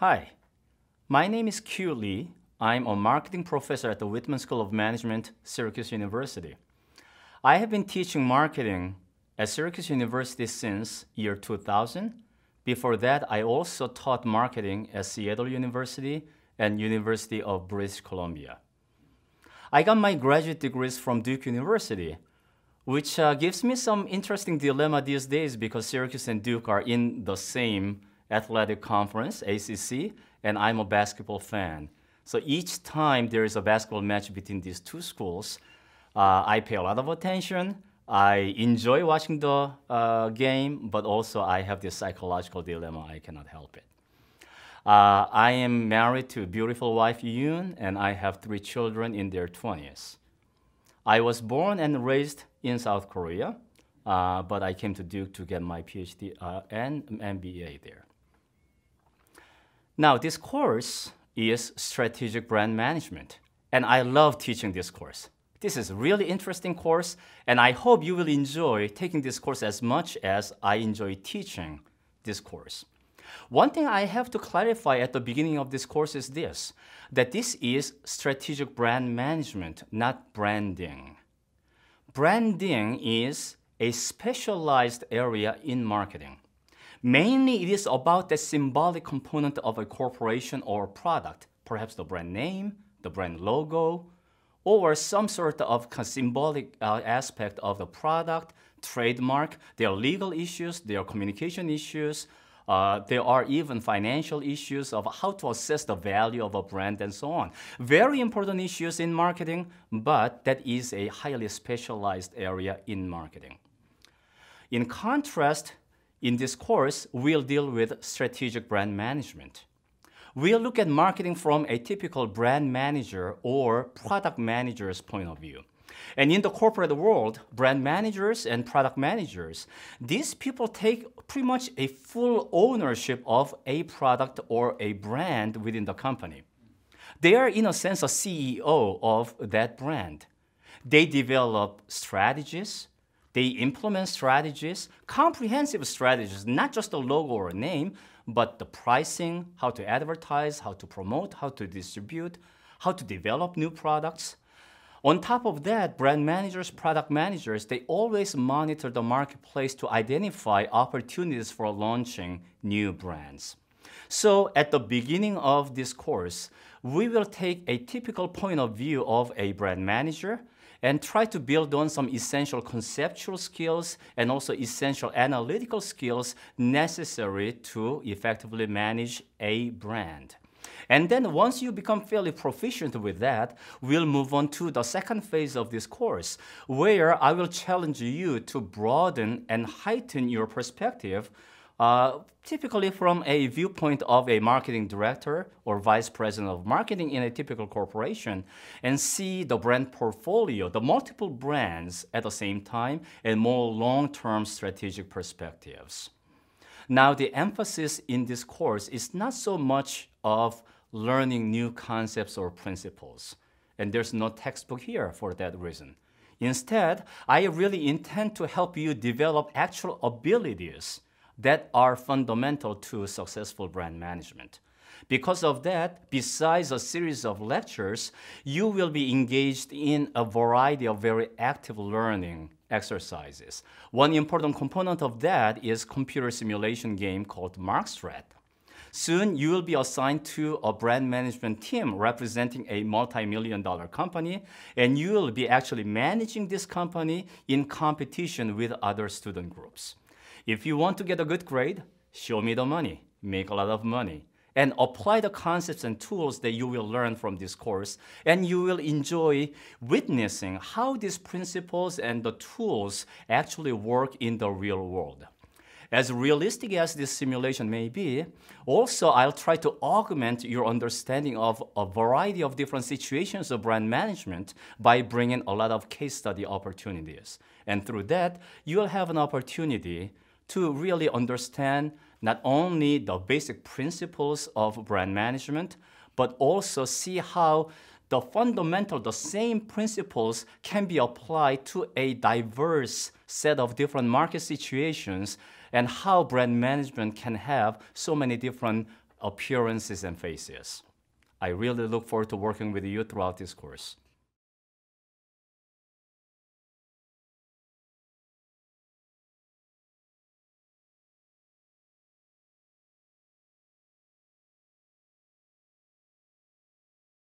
Hi, my name is Q Lee. I'm a marketing professor at the Whitman School of Management, Syracuse University. I have been teaching marketing at Syracuse University since year 2000. Before that, I also taught marketing at Seattle University and University of British Columbia. I got my graduate degrees from Duke University, which uh, gives me some interesting dilemma these days because Syracuse and Duke are in the same athletic conference, ACC, and I'm a basketball fan. So each time there is a basketball match between these two schools, uh, I pay a lot of attention. I enjoy watching the uh, game, but also I have this psychological dilemma. I cannot help it. Uh, I am married to a beautiful wife, Yoon, and I have three children in their 20s. I was born and raised in South Korea, uh, but I came to Duke to get my PhD uh, and MBA there. Now, this course is strategic brand management, and I love teaching this course. This is a really interesting course, and I hope you will enjoy taking this course as much as I enjoy teaching this course. One thing I have to clarify at the beginning of this course is this, that this is strategic brand management, not branding. Branding is a specialized area in marketing. Mainly, it is about the symbolic component of a corporation or a product, perhaps the brand name, the brand logo, or some sort of symbolic uh, aspect of the product, trademark, their legal issues, their communication issues. Uh, there are even financial issues of how to assess the value of a brand and so on. Very important issues in marketing, but that is a highly specialized area in marketing. In contrast, in this course, we'll deal with strategic brand management. We'll look at marketing from a typical brand manager or product manager's point of view. And in the corporate world, brand managers and product managers, these people take pretty much a full ownership of a product or a brand within the company. They are, in a sense, a CEO of that brand. They develop strategies, they implement strategies, comprehensive strategies, not just a logo or a name, but the pricing, how to advertise, how to promote, how to distribute, how to develop new products. On top of that, brand managers, product managers, they always monitor the marketplace to identify opportunities for launching new brands. So at the beginning of this course, we will take a typical point of view of a brand manager and try to build on some essential conceptual skills and also essential analytical skills necessary to effectively manage a brand. And then once you become fairly proficient with that, we'll move on to the second phase of this course, where I will challenge you to broaden and heighten your perspective uh, typically from a viewpoint of a marketing director or vice president of marketing in a typical corporation and see the brand portfolio, the multiple brands at the same time and more long-term strategic perspectives. Now the emphasis in this course is not so much of learning new concepts or principles, and there's no textbook here for that reason. Instead, I really intend to help you develop actual abilities that are fundamental to successful brand management. Because of that, besides a series of lectures, you will be engaged in a variety of very active learning exercises. One important component of that is computer simulation game called Markstrat. Soon, you will be assigned to a brand management team representing a multi-million dollar company, and you will be actually managing this company in competition with other student groups. If you want to get a good grade, show me the money, make a lot of money, and apply the concepts and tools that you will learn from this course. And you will enjoy witnessing how these principles and the tools actually work in the real world. As realistic as this simulation may be, also I'll try to augment your understanding of a variety of different situations of brand management by bringing a lot of case study opportunities. And through that, you'll have an opportunity to really understand not only the basic principles of brand management, but also see how the fundamental, the same principles can be applied to a diverse set of different market situations and how brand management can have so many different appearances and faces. I really look forward to working with you throughout this course.